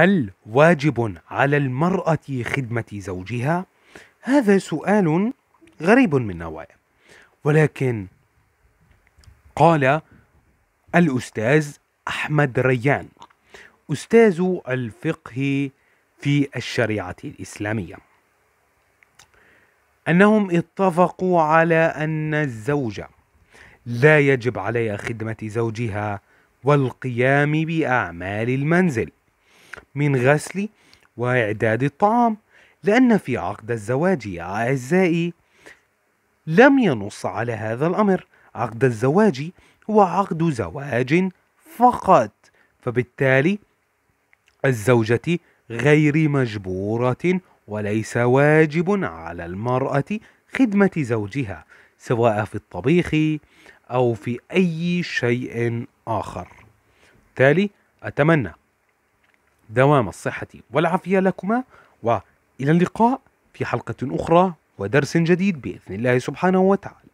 هل واجب على المرأة خدمة زوجها؟ هذا سؤال غريب من نوعه ولكن قال الأستاذ أحمد ريان أستاذ الفقه في الشريعة الإسلامية أنهم اتفقوا على أن الزوجة لا يجب عليها خدمة زوجها والقيام بأعمال المنزل من غسل وإعداد الطعام لأن في عقد الزواج يا أعزائي لم ينص على هذا الأمر عقد الزواج هو عقد زواج فقط فبالتالي الزوجة غير مجبورة وليس واجب على المرأة خدمة زوجها سواء في الطبيخ أو في أي شيء آخر. بالتالي أتمنى دوام الصحة والعافية لكما وإلى اللقاء في حلقة أخرى ودرس جديد بإذن الله سبحانه وتعالى